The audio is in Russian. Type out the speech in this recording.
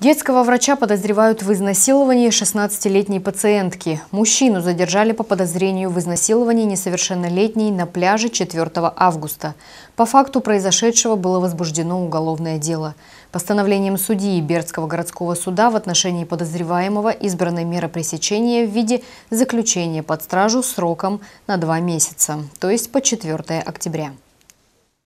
Детского врача подозревают в изнасиловании 16-летней пациентки. Мужчину задержали по подозрению в изнасиловании несовершеннолетней на пляже 4 августа. По факту произошедшего было возбуждено уголовное дело. Постановлением судьи Бердского городского суда в отношении подозреваемого избрана мера пресечения в виде заключения под стражу сроком на два месяца, то есть по 4 октября.